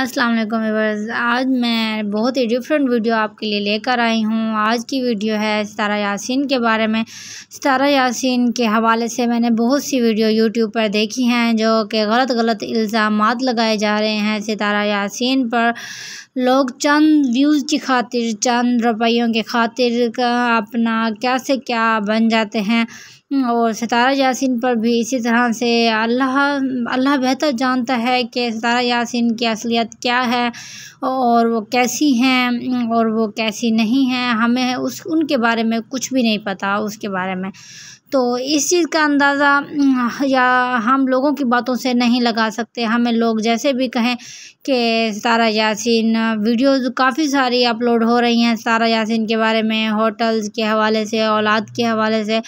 अस्सलाम वालेकुम व्यूवर्स आज मैं बहुत ही डिफरेंट वीडियो आपके लिए लेकर आई हूँ आज की वीडियो है सितारा यासीन के बारे में सितारा यासीन के हवाले से मैंने बहुत सी वीडियो यूट्यूब पर देखी हैं जो कि गलत गलत इल्ज़ाम लगाए जा रहे हैं सितारा यासीन पर लोग चंद व्यूज़ की खातिर चंद रुपयों के खातिर अपना क्या से क्या बन जाते हैं और सितारा यासिन पर भी इसी तरह से अल्लाह अल्लाह बेहतर जानता है कि सितारा यासिन की असलियत क्या है और वो कैसी हैं और वो कैसी नहीं हैं हमें उस उनके बारे में कुछ भी नहीं पता उसके बारे में तो इस चीज़ का अंदाज़ा या हम लोगों की बातों से नहीं लगा सकते हमें लोग जैसे भी कहें कि सितारा यासिन वीडियोस काफ़ी सारी अपलोड हो रही हैं सितारा यासिन के बारे में होटल्स के हवाले से औलाद के हवाले से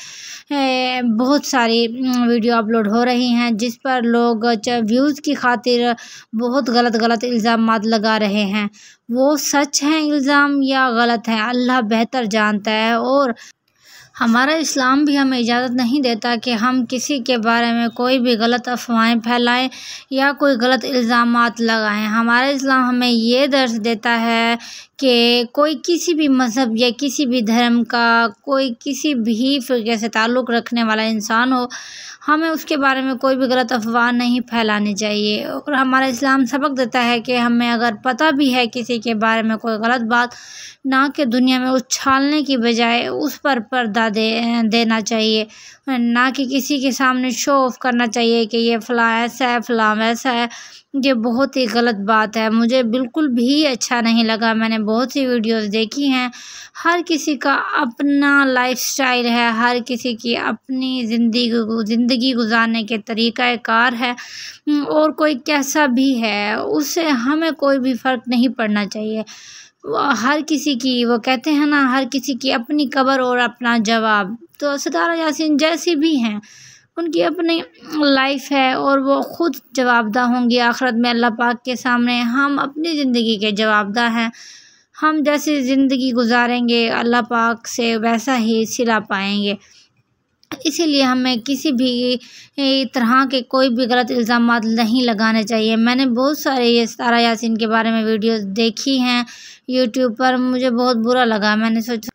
बहुत सारी वीडियो अपलोड हो रही हैं जिस पर लोग व्यूज़ की खातिर बहुत गलत गलत इल्ज़ाम लगा रहे हैं वो सच हैं इल्ज़ाम या गलत हैं अल्लाह बेहतर जानता है और हमारा इस्लाम भी हमें इजाज़त नहीं देता कि हम किसी के बारे में कोई भी गलत अफवाहें फैलाएं या कोई गलत इल्ज़ाम लगाएं हमारा इस्लाम हमें ये दर्ज देता है कि कोई किसी भी मज़हब या किसी भी धर्म का कोई किसी भी फिर से ताल्लुक़ रखने वाला इंसान हो हमें उसके बारे में कोई भी गलत अफवाह नहीं फैलानी चाहिए और हमारा इस्लाम सबक देता है कि हमें अगर पता भी है किसी के बारे में कोई गलत बात ना कि दुनिया में उछालने की बजाय उस पर पर्दा दे देना चाहिए ना कि किसी के सामने शो ऑफ करना चाहिए कि ये फ़लाँ ऐसा है फ़लाँ वैसा है ये बहुत ही गलत बात है मुझे बिल्कुल भी अच्छा नहीं लगा मैंने बहुत सी वीडियोस देखी हैं हर किसी का अपना लाइफस्टाइल है हर किसी की अपनी ज़िंदगी ज़िंदगी गुजारने के तरीक़ाकार है और कोई कैसा भी है उससे हमें कोई भी फ़र्क नहीं पड़ना चाहिए हर किसी की वो कहते हैं ना हर किसी की अपनी कबर और अपना जवाब तो सितारा यासिन जैसी भी हैं उनकी अपनी लाइफ है और वो ख़ुद जवाबदा होंगी आखरत में अल्लाह पाक के सामने हम अपनी ज़िंदगी के जवाबदा हैं हम जैसी ज़िंदगी गुजारेंगे अल्लाह पाक से वैसा ही सिला पाएंगे इसीलिए हमें किसी भी तरह के कोई भी गलत इल्ज़ाम नहीं लगाने चाहिए मैंने बहुत सारे ये सारा यासिन के बारे में वीडियोस देखी हैं यूट्यूब पर मुझे बहुत बुरा लगा मैंने सोचा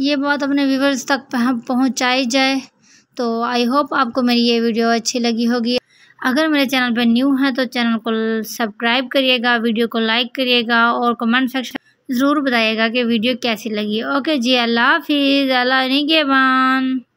ये बात अपने व्यूवर्स तक पहुँचाई जाए तो आई होप आपको मेरी ये वीडियो अच्छी लगी होगी अगर मेरे चैनल पर न्यू है तो चैनल को सब्सक्राइब करिएगा वीडियो को लाइक करिएगा और कमेंट सेक्शन ज़रूर बताइएगा कि वीडियो कैसी लगी ओके जी अल्लाह हाफिज़ अल्लाह निगेबान